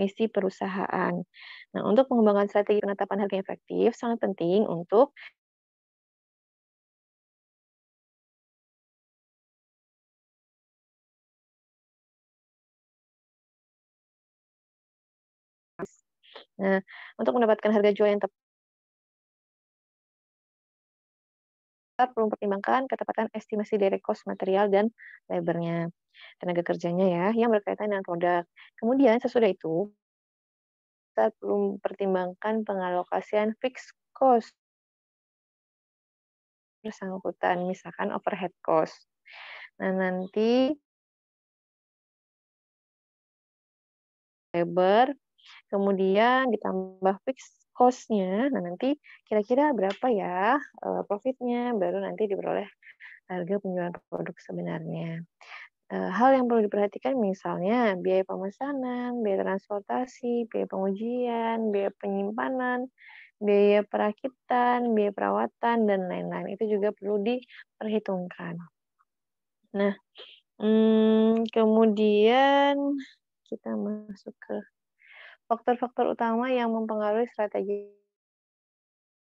misi perusahaan. Nah, untuk pengembangan strategi penetapan harga yang efektif sangat penting untuk Nah, untuk mendapatkan harga jual yang tepat, perlu mempertimbangkan ketepatan estimasi dari cost material dan labornya tenaga kerjanya ya yang berkaitan dengan produk. Kemudian sesudah itu kita perlu pertimbangkan pengalokasian fixed cost bersangkutan, misalkan overhead cost. Nah, nanti labor, kemudian ditambah fixed cost-nya, nah nanti kira-kira berapa ya eh, profitnya, baru nanti diperoleh harga penjualan produk sebenarnya. Eh, hal yang perlu diperhatikan misalnya biaya pemesanan, biaya transportasi, biaya pengujian, biaya penyimpanan, biaya perakitan, biaya perawatan, dan lain-lain. Itu juga perlu diperhitungkan. Nah, hmm, kemudian kita masuk ke faktor-faktor utama yang mempengaruhi strategi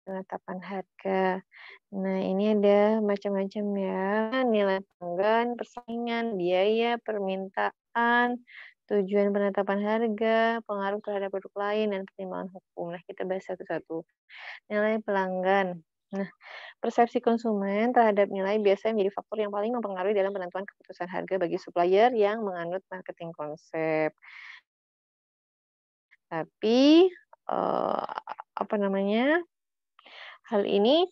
penetapan harga. Nah, ini ada macam-macam ya, nilai tanggan, persaingan, biaya, permintaan, tujuan penetapan harga, pengaruh terhadap produk lain, dan pertimbangan hukum. Nah, kita bahas satu-satu. Nilai pelanggan. Nah, persepsi konsumen terhadap nilai biasanya menjadi faktor yang paling mempengaruhi dalam penentuan keputusan harga bagi supplier yang menganut marketing konsep. Tapi, eh, apa namanya, Hal ini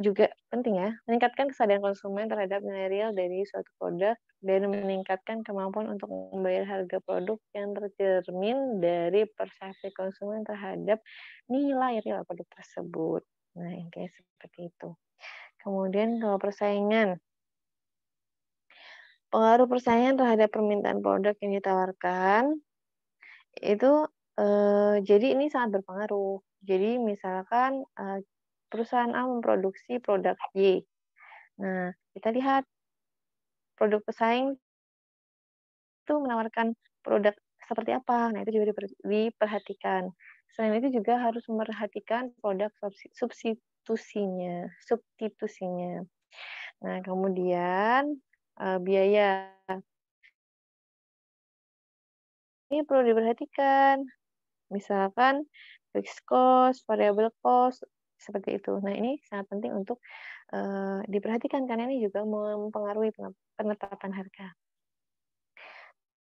juga penting ya, meningkatkan kesadaran konsumen terhadap nilai real dari suatu produk dan meningkatkan kemampuan untuk membayar harga produk yang tercermin dari persepsi konsumen terhadap nilai real produk tersebut. Nah, intinya seperti itu. Kemudian kalau persaingan, pengaruh persaingan terhadap permintaan produk yang ditawarkan itu eh, jadi ini sangat berpengaruh jadi misalkan eh, perusahaan A memproduksi produk Y. Nah, kita lihat produk pesaing itu menawarkan produk seperti apa. Nah, itu juga diperhatikan. Selain itu juga harus memperhatikan produk substitusinya, substitusinya. Nah, kemudian eh, biaya. Ini perlu diperhatikan. Misalkan fixed cost, variable cost, seperti itu. Nah, ini sangat penting untuk uh, diperhatikan karena ini juga mempengaruhi penetapan harga.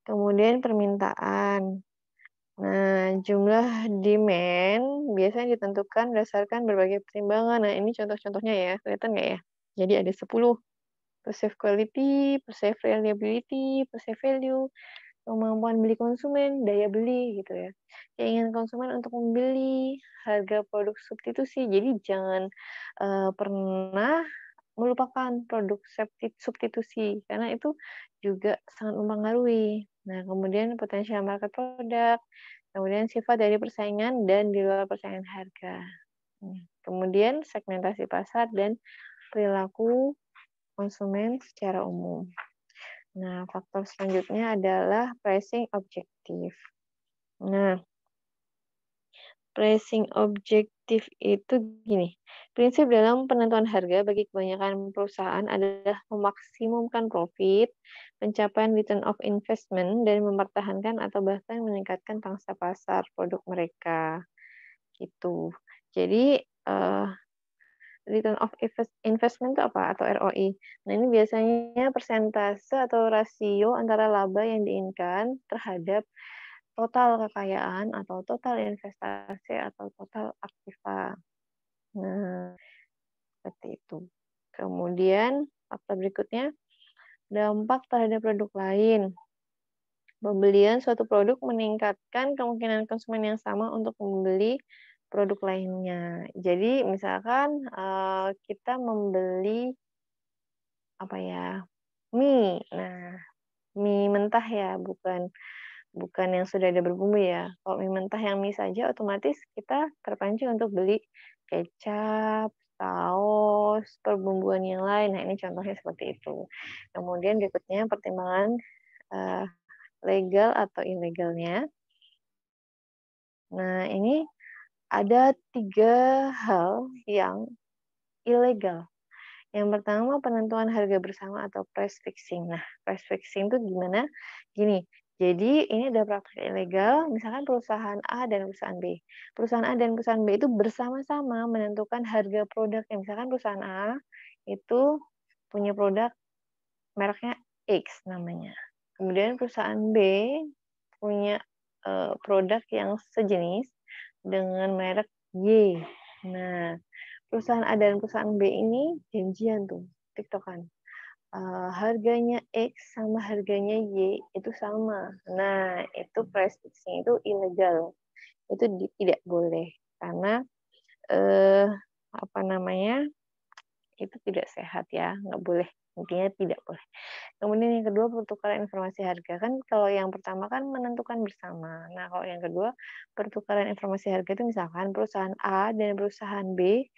Kemudian permintaan. Nah, jumlah demand biasanya ditentukan berdasarkan berbagai pertimbangan. Nah, ini contoh-contohnya ya, kelihatan nggak ya? Jadi ada 10. Perceived quality, perceived reliability, perceived value, kemampuan beli konsumen, daya beli gitu ya. Keinginan konsumen untuk membeli harga produk substitusi. Jadi jangan uh, pernah melupakan produk substitusi karena itu juga sangat mempengaruhi. Nah, kemudian potensial market produk, kemudian sifat dari persaingan dan di luar persaingan harga. Hmm, kemudian segmentasi pasar dan perilaku konsumen secara umum. Nah, faktor selanjutnya adalah pricing objektif. Nah, pricing objektif itu gini. Prinsip dalam penentuan harga bagi kebanyakan perusahaan adalah memaksimumkan profit, pencapaian return of investment, dan mempertahankan atau bahkan meningkatkan pangsa pasar produk mereka. Gitu. Jadi, uh, return of investment itu apa atau ROI. E? Nah, ini biasanya persentase atau rasio antara laba yang diinginkan terhadap total kekayaan atau total investasi atau total aktiva. Nah, seperti itu. Kemudian fakta berikutnya dampak terhadap produk lain. Pembelian suatu produk meningkatkan kemungkinan konsumen yang sama untuk membeli produk lainnya. Jadi misalkan uh, kita membeli apa ya mie, nah mie mentah ya, bukan bukan yang sudah ada berbumbu ya. Kalau mie mentah yang mie saja, otomatis kita terpancing untuk beli kecap, saus, perbumbuan yang lain. Nah ini contohnya seperti itu. Kemudian berikutnya pertimbangan uh, legal atau ilegalnya. Nah ini ada tiga hal yang ilegal. Yang pertama penentuan harga bersama atau price fixing. Nah, price fixing itu gimana? Gini, jadi ini ada praktik ilegal, misalkan perusahaan A dan perusahaan B. Perusahaan A dan perusahaan B itu bersama-sama menentukan harga produk. Yang Misalkan perusahaan A itu punya produk mereknya X namanya. Kemudian perusahaan B punya eh, produk yang sejenis dengan merek Y. Nah, perusahaan A dan perusahaan B ini janjian tuh, tiktokan. Uh, harganya X sama harganya Y itu sama. Nah, itu price fixing itu ilegal. Itu di, tidak boleh karena eh uh, apa namanya? itu tidak sehat ya, nggak boleh intinya tidak boleh. Kemudian yang kedua pertukaran informasi harga kan kalau yang pertama kan menentukan bersama. Nah kalau yang kedua pertukaran informasi harga itu misalkan perusahaan A dan perusahaan B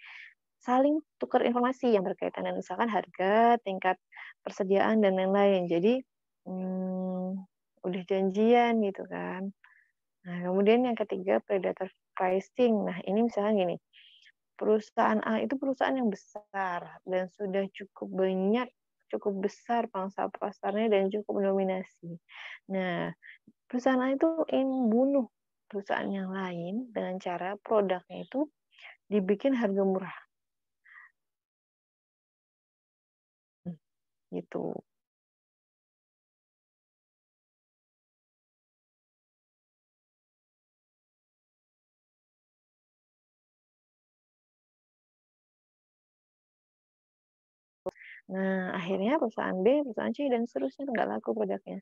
saling tukar informasi yang berkaitan dengan misalkan harga, tingkat persediaan dan lain-lain. Jadi hmm, udah janjian gitu kan. Nah kemudian yang ketiga predator pricing. Nah ini misalkan gini perusahaan A itu perusahaan yang besar dan sudah cukup banyak cukup besar pangsa pasarnya dan cukup dominasi. Nah, perusahaan itu ingin bunuh perusahaan yang lain dengan cara produknya itu dibikin harga murah. Hmm, gitu. Nah, akhirnya perusahaan B, perusahaan C, dan seterusnya nggak laku produknya.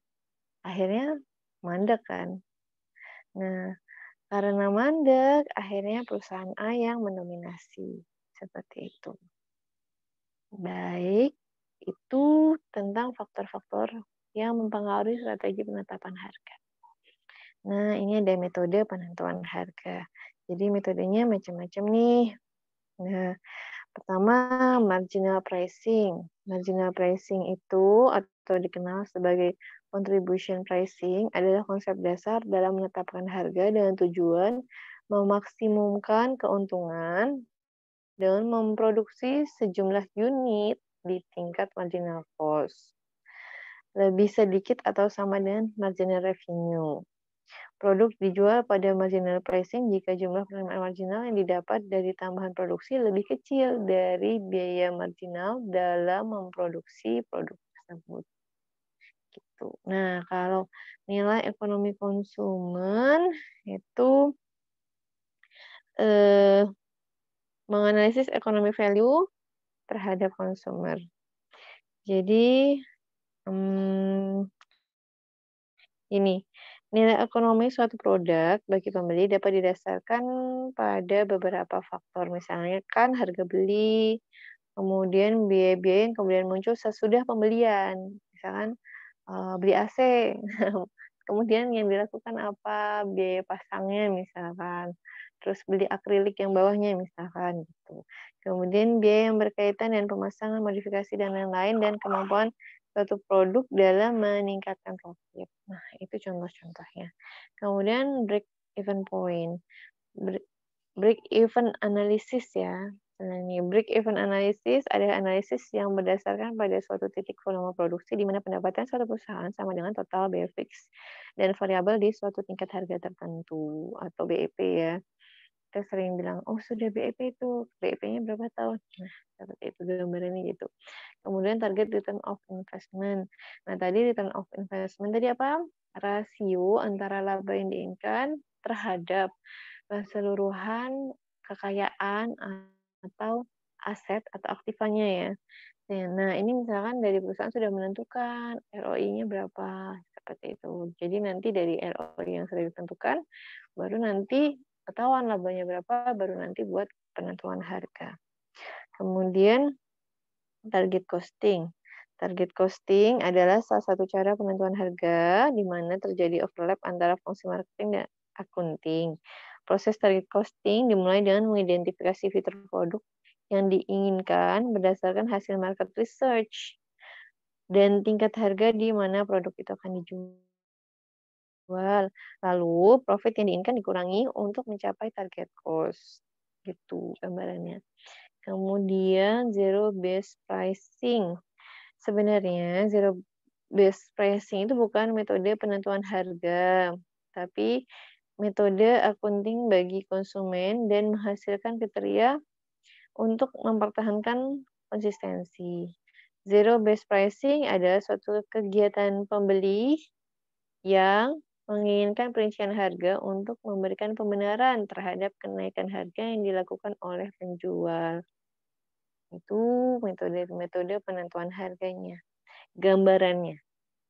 Akhirnya mandek kan. Nah, karena mandek, akhirnya perusahaan A yang mendominasi. Seperti itu. Baik, itu tentang faktor-faktor yang mempengaruhi strategi penetapan harga. Nah, ini ada metode penentuan harga. Jadi metodenya macam-macam nih. Nah, pertama marginal pricing. Marginal pricing itu atau dikenal sebagai contribution pricing adalah konsep dasar dalam menetapkan harga dengan tujuan memaksimumkan keuntungan dengan memproduksi sejumlah unit di tingkat marginal cost. Lebih sedikit atau sama dengan marginal revenue. Produk dijual pada marginal pricing jika jumlah penerimaan marginal yang didapat dari tambahan produksi lebih kecil dari biaya marginal dalam memproduksi produk tersebut. Gitu. Nah, kalau nilai ekonomi konsumen itu eh, menganalisis ekonomi value terhadap konsumer. Jadi, hmm, ini Nilai ekonomi suatu produk bagi pembeli dapat didasarkan pada beberapa faktor, misalnya kan harga beli, kemudian biaya-biaya yang kemudian muncul sesudah pembelian, misalkan eh, beli AC, kemudian yang dilakukan apa, biaya pasangnya misalkan, terus beli akrilik yang bawahnya misalkan gitu. Kemudian biaya yang berkaitan dengan pemasangan, modifikasi dan lain-lain dan kemampuan suatu produk dalam meningkatkan profit. Nah, itu contoh-contohnya. Kemudian break even point. Break, even analysis ya. Nah, ini break even analysis adalah analisis yang berdasarkan pada suatu titik volume produksi di mana pendapatan suatu perusahaan sama dengan total biaya fix dan variabel di suatu tingkat harga tertentu atau BEP ya kita sering bilang oh sudah BEP itu BEP-nya berapa tahun nah hmm. seperti itu gambarannya gitu kemudian target return of investment nah tadi return of investment tadi apa rasio antara laba yang diinginkan terhadap keseluruhan kekayaan atau aset atau aktifanya ya. Nah, nah, ini misalkan dari perusahaan sudah menentukan ROI-nya berapa, seperti itu. Jadi nanti dari ROI yang sudah ditentukan, baru nanti ketahuan labanya berapa baru nanti buat penentuan harga. Kemudian target costing. Target costing adalah salah satu cara penentuan harga di mana terjadi overlap antara fungsi marketing dan akunting. Proses target costing dimulai dengan mengidentifikasi fitur produk yang diinginkan berdasarkan hasil market research dan tingkat harga di mana produk itu akan dijual jual. Lalu profit yang diinginkan dikurangi untuk mencapai target cost. Gitu gambarannya. Kemudian zero base pricing. Sebenarnya zero base pricing itu bukan metode penentuan harga, tapi metode akunting bagi konsumen dan menghasilkan kriteria untuk mempertahankan konsistensi. Zero base pricing adalah suatu kegiatan pembeli yang menginginkan perincian harga untuk memberikan pembenaran terhadap kenaikan harga yang dilakukan oleh penjual. Itu metode-metode penentuan harganya, gambarannya.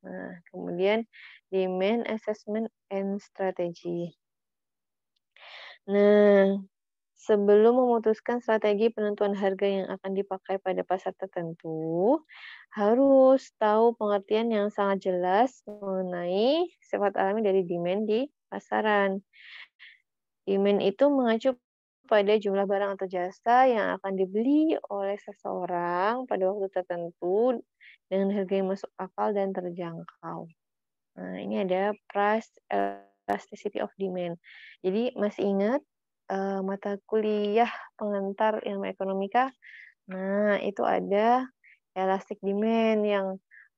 Nah, kemudian demand assessment and strategy. Nah, Sebelum memutuskan strategi penentuan harga yang akan dipakai pada pasar tertentu, harus tahu pengertian yang sangat jelas mengenai sifat alami dari demand di pasaran. Demand itu mengacu pada jumlah barang atau jasa yang akan dibeli oleh seseorang pada waktu tertentu dengan harga yang masuk akal dan terjangkau. Nah, ini ada price elasticity of demand. Jadi masih ingat uh, mata kuliah pengantar ilmu ekonomika. Nah, itu ada elastic demand yang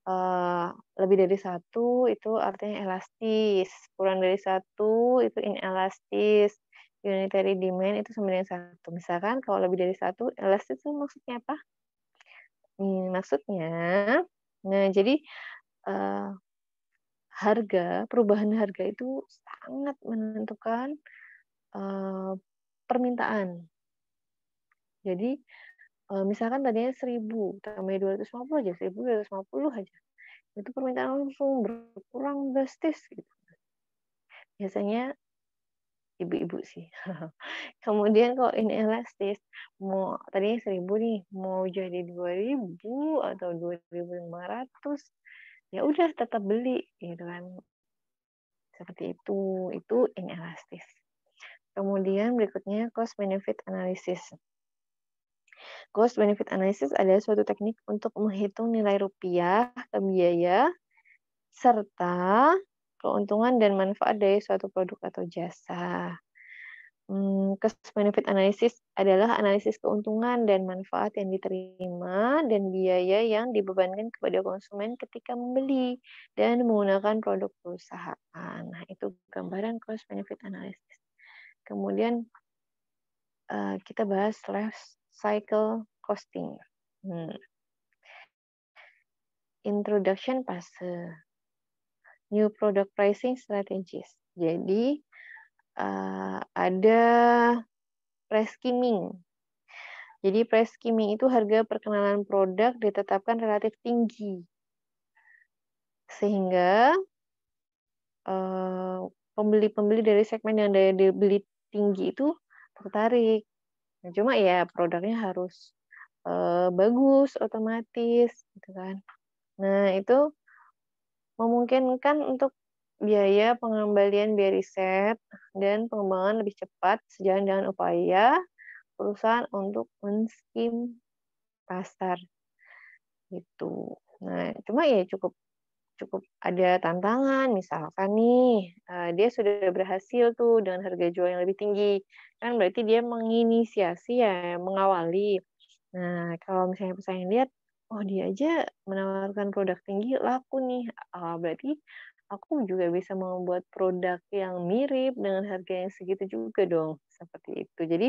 uh, lebih dari satu itu artinya elastis, kurang dari satu itu inelastis, unitary demand itu sama dengan satu. Misalkan kalau lebih dari satu, elastis itu maksudnya apa? Hmm, maksudnya, nah jadi uh, harga perubahan harga itu sangat menentukan Eh, permintaan. Jadi eh, misalkan tadinya 1000 tambah 250 aja, 1250 aja. Itu permintaan langsung berkurang drastis gitu. Biasanya ibu-ibu sih. Kemudian kalau inelastis, mau tadinya 1000 nih, mau jadi 2000 atau 2500, ya udah tetap beli gitu kan. Seperti itu, itu inelastis. Kemudian berikutnya cost benefit analysis. Cost benefit analysis adalah suatu teknik untuk menghitung nilai rupiah ke biaya serta keuntungan dan manfaat dari suatu produk atau jasa. Hmm, cost benefit analysis adalah analisis keuntungan dan manfaat yang diterima dan biaya yang dibebankan kepada konsumen ketika membeli dan menggunakan produk perusahaan. Nah, itu gambaran cost benefit analysis. Kemudian uh, kita bahas life cycle costing. Hmm. Introduction fase. Eh, new product pricing strategies. Jadi uh, ada price skimming. Jadi price skimming itu harga perkenalan produk ditetapkan relatif tinggi. Sehingga pembeli-pembeli uh, dari segmen yang daya beli tinggi itu tertarik. Nah, cuma ya produknya harus eh, bagus, otomatis gitu kan. Nah, itu memungkinkan untuk biaya pengembalian biaya riset dan pengembangan lebih cepat sejalan dengan upaya perusahaan untuk men menskim pasar gitu. Nah, cuma ya cukup cukup ada tantangan misalkan nih eh, dia sudah berhasil tuh dengan harga jual yang lebih tinggi kan berarti dia menginisiasi ya mengawali nah kalau misalnya pesaing lihat oh dia aja menawarkan produk tinggi laku nih ah berarti aku juga bisa membuat produk yang mirip dengan harga yang segitu juga dong seperti itu jadi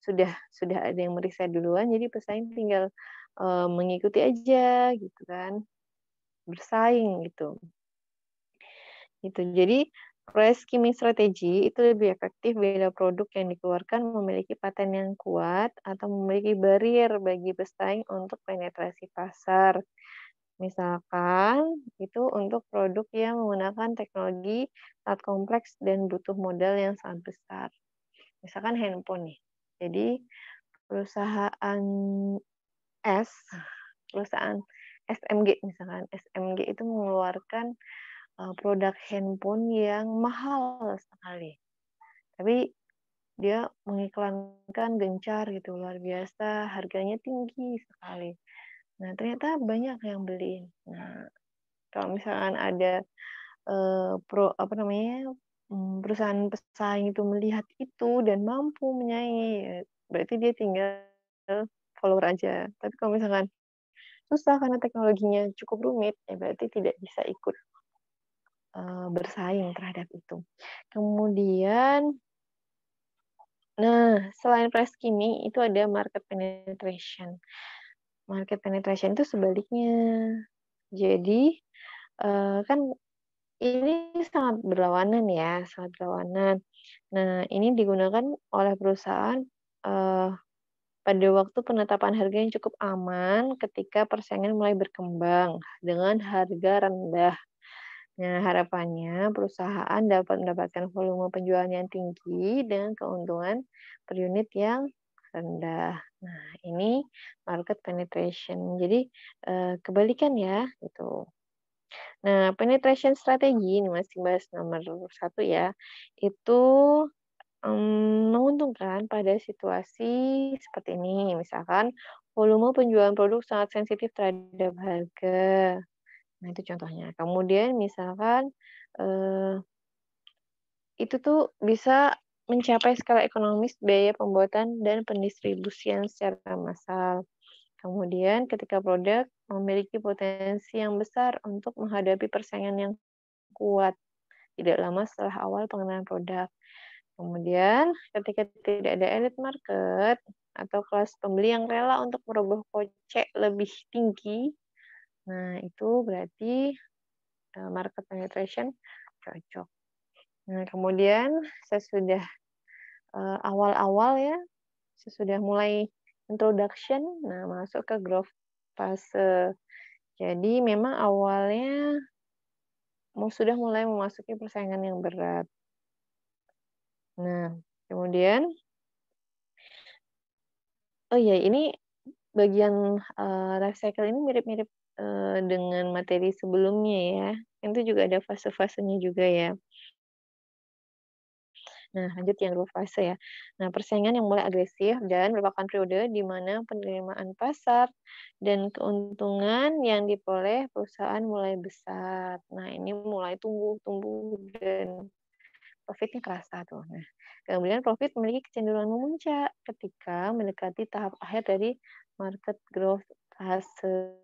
sudah sudah ada yang meriset duluan jadi pesaing tinggal eh, mengikuti aja gitu kan bersaing gitu. Gitu. Jadi proses skimming strategi itu lebih efektif bila produk yang dikeluarkan memiliki paten yang kuat atau memiliki barrier bagi pesaing untuk penetrasi pasar. Misalkan itu untuk produk yang menggunakan teknologi sangat kompleks dan butuh modal yang sangat besar. Misalkan handphone nih. Jadi perusahaan S, perusahaan SMG misalkan SMG itu mengeluarkan uh, produk handphone yang mahal sekali tapi dia mengiklankan gencar gitu luar biasa harganya tinggi sekali nah ternyata banyak yang beli nah kalau misalkan ada uh, pro apa namanya hmm, perusahaan pesaing itu melihat itu dan mampu menyaingi ya, berarti dia tinggal follower aja tapi kalau misalkan susah karena teknologinya cukup rumit, ya berarti tidak bisa ikut uh, bersaing terhadap itu. Kemudian, nah selain price kini itu ada market penetration. Market penetration itu sebaliknya. Jadi uh, kan ini sangat berlawanan ya, sangat berlawanan. Nah ini digunakan oleh perusahaan uh, pada waktu penetapan harga yang cukup aman ketika persaingan mulai berkembang dengan harga rendah. Nah, harapannya perusahaan dapat mendapatkan volume penjualan yang tinggi dengan keuntungan per unit yang rendah. Nah, ini market penetration. Jadi eh, kebalikan ya, gitu. Nah, penetration strategi ini masih bahas nomor satu ya, itu um, menguntungkan pada situasi seperti ini. Misalkan volume penjualan produk sangat sensitif terhadap harga. Nah, itu contohnya. Kemudian misalkan eh, itu tuh bisa mencapai skala ekonomis biaya pembuatan dan pendistribusian secara massal. Kemudian ketika produk memiliki potensi yang besar untuk menghadapi persaingan yang kuat tidak lama setelah awal pengenalan produk. Kemudian ketika tidak ada elite market atau kelas pembeli yang rela untuk merubah kocek lebih tinggi, nah itu berarti eh, market penetration cocok. Nah, kemudian saya sudah eh, awal-awal ya, saya sudah mulai introduction, nah masuk ke growth fase. Jadi memang awalnya mau sudah mulai memasuki persaingan yang berat. Nah, kemudian Oh ya ini bagian uh, life ini mirip-mirip uh, dengan materi sebelumnya ya. Itu juga ada fase-fasenya juga ya. Nah, lanjut yang dua fase ya. Nah, persaingan yang mulai agresif dan merupakan periode di mana penerimaan pasar dan keuntungan yang diperoleh perusahaan mulai besar. Nah, ini mulai tumbuh-tumbuh dan profitnya kerasa tuh. Nah, kemudian profit memiliki kecenderungan memuncak ketika mendekati tahap akhir dari market growth fase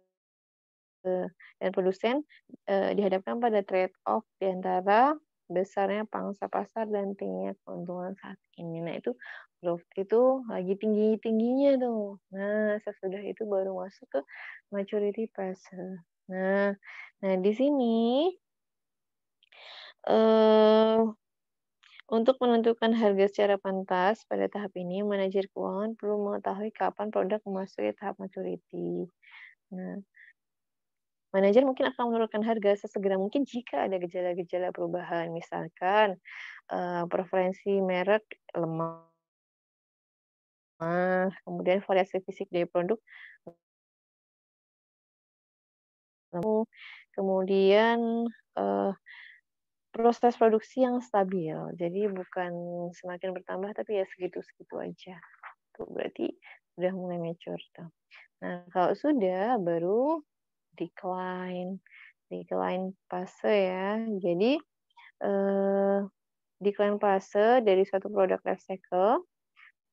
dan produsen eh, dihadapkan pada trade-off di antara besarnya pangsa pasar dan tingginya keuntungan saat ini. Nah, itu growth itu lagi tinggi-tingginya tuh. Nah, sesudah itu baru masuk ke maturity fase. Nah, nah di sini eh untuk menentukan harga secara pantas pada tahap ini, manajer keuangan perlu mengetahui kapan produk memasuki tahap maturity. Nah, manajer mungkin akan menurunkan harga sesegera mungkin jika ada gejala-gejala perubahan, misalkan uh, preferensi merek lemah, kemudian variasi fisik dari produk kemudian uh, proses produksi yang stabil. Jadi bukan semakin bertambah tapi ya segitu-segitu aja. Tuh berarti sudah mulai mature tuh. Nah, kalau sudah baru decline. Decline fase ya. Jadi eh, decline fase dari suatu produk life cycle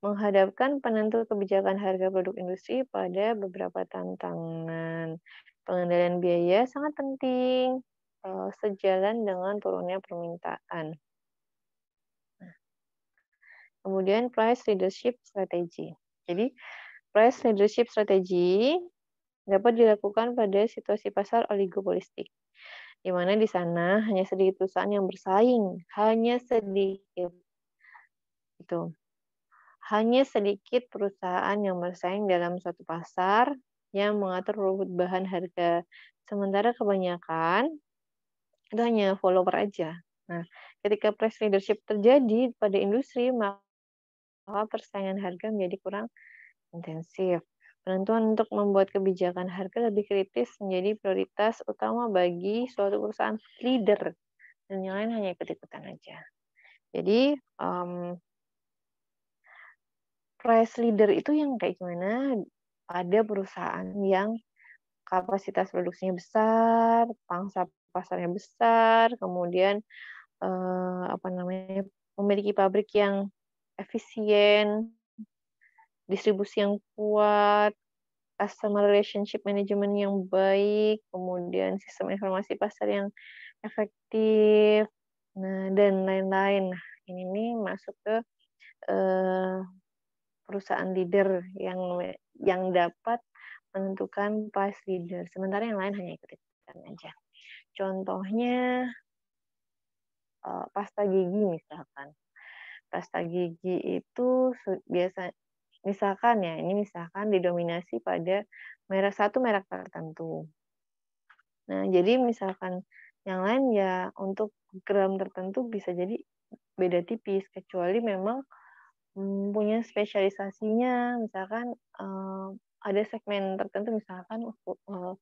menghadapkan penentu kebijakan harga produk industri pada beberapa tantangan. Pengendalian biaya sangat penting Eh, sejalan dengan turunnya permintaan. Nah, kemudian price leadership strategy. Jadi price leadership strategy dapat dilakukan pada situasi pasar oligopolistik di mana di sana hanya sedikit perusahaan yang bersaing, hanya sedikit itu. Hanya sedikit perusahaan yang bersaing dalam satu pasar yang mengatur rumput bahan harga. Sementara kebanyakan itu hanya follower aja. Nah, ketika price leadership terjadi pada industri, maka persaingan harga menjadi kurang intensif. Penentuan untuk membuat kebijakan harga lebih kritis menjadi prioritas utama bagi suatu perusahaan leader. Dan yang lain hanya ikut-ikutan aja. Jadi, um, price leader itu yang kayak gimana? Ada perusahaan yang kapasitas produksinya besar, pangsa pasarnya besar, kemudian eh, apa namanya memiliki pabrik yang efisien, distribusi yang kuat, customer relationship management yang baik, kemudian sistem informasi pasar yang efektif, nah dan lain-lain. Nah, ini nih masuk ke eh, perusahaan leader yang yang dapat menentukan price leader, sementara yang lain hanya ikut-ikutan aja. Contohnya eh, pasta gigi misalkan. Pasta gigi itu biasa misalkan ya, ini misalkan didominasi pada merek satu merek tertentu. Nah, jadi misalkan yang lain ya untuk gram tertentu bisa jadi beda tipis kecuali memang hmm, punya spesialisasinya misalkan eh, ada segmen tertentu misalkan eh,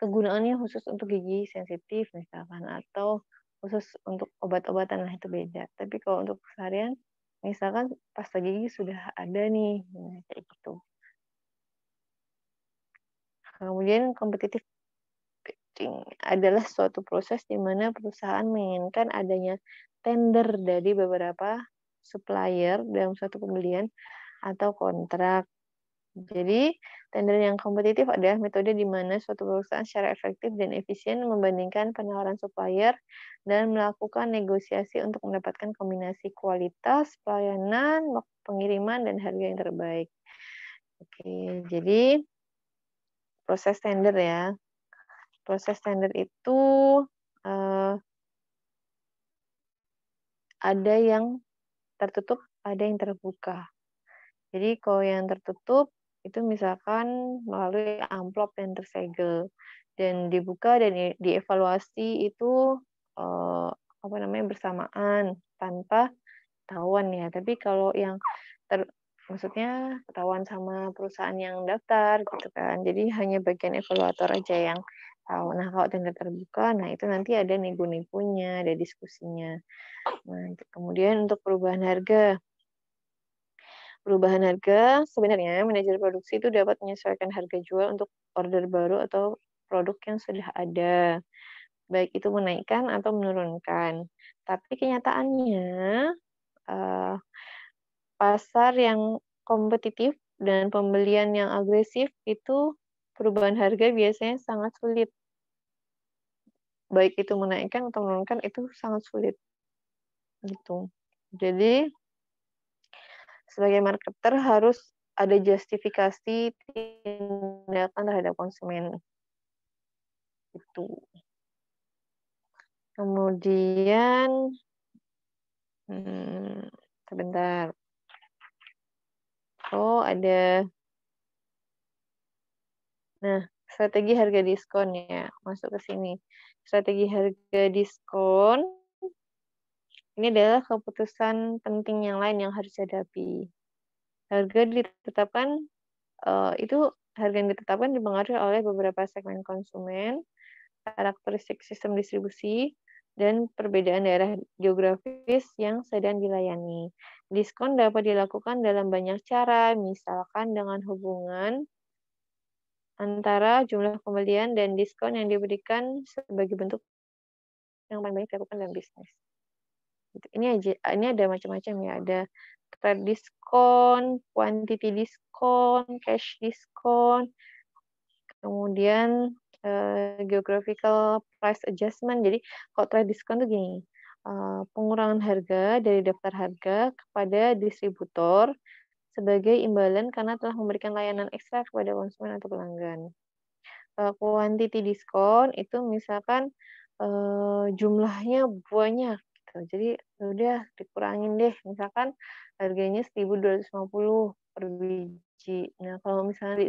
kegunaannya khusus untuk gigi sensitif misalkan atau khusus untuk obat-obatan lah itu beda tapi kalau untuk keseharian misalkan pasta gigi sudah ada nih nah, kayak gitu kemudian kompetitif bidding adalah suatu proses di mana perusahaan menginginkan adanya tender dari beberapa supplier dalam suatu pembelian atau kontrak jadi, tender yang kompetitif adalah metode di mana suatu perusahaan secara efektif dan efisien membandingkan penawaran supplier dan melakukan negosiasi untuk mendapatkan kombinasi kualitas, pelayanan, pengiriman, dan harga yang terbaik. Oke, jadi proses tender ya. Proses tender itu uh, ada yang tertutup, ada yang terbuka. Jadi kalau yang tertutup itu misalkan melalui amplop yang tersegel dan dibuka dan dievaluasi itu eh, apa namanya bersamaan tanpa ketahuan ya tapi kalau yang ter, maksudnya ketahuan sama perusahaan yang daftar gitu kan jadi hanya bagian evaluator aja yang tahu nah kalau tender terbuka nah itu nanti ada nego-negonya ada diskusinya nah kemudian untuk perubahan harga Perubahan harga sebenarnya manajer produksi itu dapat menyesuaikan harga jual untuk order baru atau produk yang sudah ada. Baik itu menaikkan atau menurunkan. Tapi kenyataannya eh, pasar yang kompetitif dan pembelian yang agresif itu perubahan harga biasanya sangat sulit. Baik itu menaikkan atau menurunkan itu sangat sulit. Gitu. Jadi sebagai marketer harus ada justifikasi tindakan terhadap konsumen itu kemudian hmm, sebentar oh ada nah strategi harga diskon ya masuk ke sini strategi harga diskon ini adalah keputusan penting yang lain yang harus dihadapi. Harga ditetapkan eh, itu harga yang ditetapkan dipengaruhi oleh beberapa segmen konsumen, karakteristik sistem distribusi, dan perbedaan daerah geografis yang sedang dilayani. Diskon dapat dilakukan dalam banyak cara, misalkan dengan hubungan antara jumlah pembelian dan diskon yang diberikan sebagai bentuk yang paling banyak dilakukan dalam bisnis. Ini aja ini ada macam-macam ya, ada trade diskon, quantity diskon, cash diskon, kemudian uh, geographical price adjustment. Jadi kalau trade diskon tuh gini, uh, pengurangan harga dari daftar harga kepada distributor sebagai imbalan karena telah memberikan layanan ekstra kepada konsumen atau pelanggan. Uh, quantity diskon itu misalkan jumlahnya banyak gitu. Jadi ya udah dikurangin deh misalkan harganya 1250 per biji. Nah, kalau misalnya di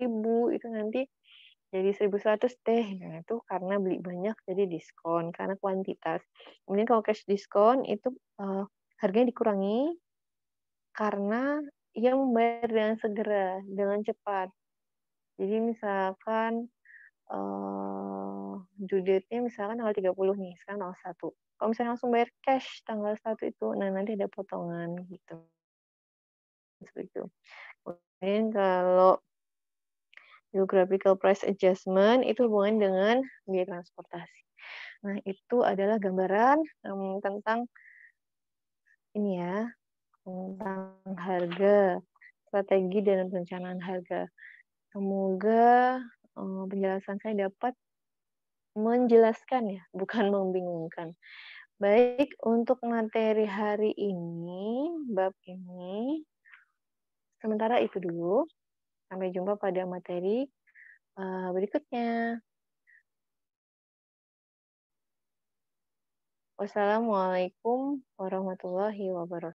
1000 itu nanti jadi 1100 deh. Nah, itu karena beli banyak jadi diskon karena kuantitas. Kemudian kalau cash diskon itu uh, harganya dikurangi karena yang membayar dengan segera, dengan cepat. Jadi misalkan uh, date-nya misalkan tanggal 30 nih, sekarang tanggal 1. Kalau misalnya langsung bayar cash tanggal 1 itu, nah nanti ada potongan gitu. Seperti itu. Kemudian kalau geographical price adjustment itu hubungan dengan biaya transportasi. Nah, itu adalah gambaran um, tentang ini ya, tentang harga, strategi dan perencanaan harga. Semoga Eh, penjelasan saya dapat menjelaskan ya, bukan membingungkan. Baik, untuk materi hari ini, bab ini, sementara itu dulu. Sampai jumpa pada materi eh, berikutnya. Wassalamualaikum warahmatullahi wabarakatuh.